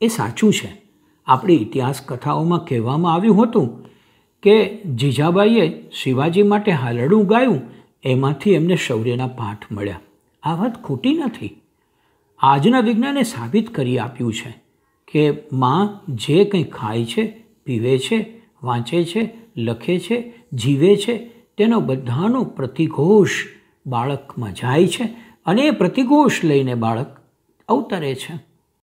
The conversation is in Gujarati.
એ સાચું છે આપણી ઇતિહાસ કથાઓમાં કહેવામાં આવ્યું હતું કે જીજાબાઈએ શિવાજી માટે હાલડું ગાયું એમાંથી એમને શૌર્યના પાઠ મળ્યા આ વાત ખોટી નથી આજના વિજ્ઞાને સાબિત કરી આપ્યું છે કે માં જે કંઈ ખાય છે પીવે છે વાંચે છે લખે છે જીવે છે તેનો બધાનો પ્રતિઘોષ બાળકમાં જાય છે અને એ પ્રતિઘોષ લઈને બાળક અવતરે છે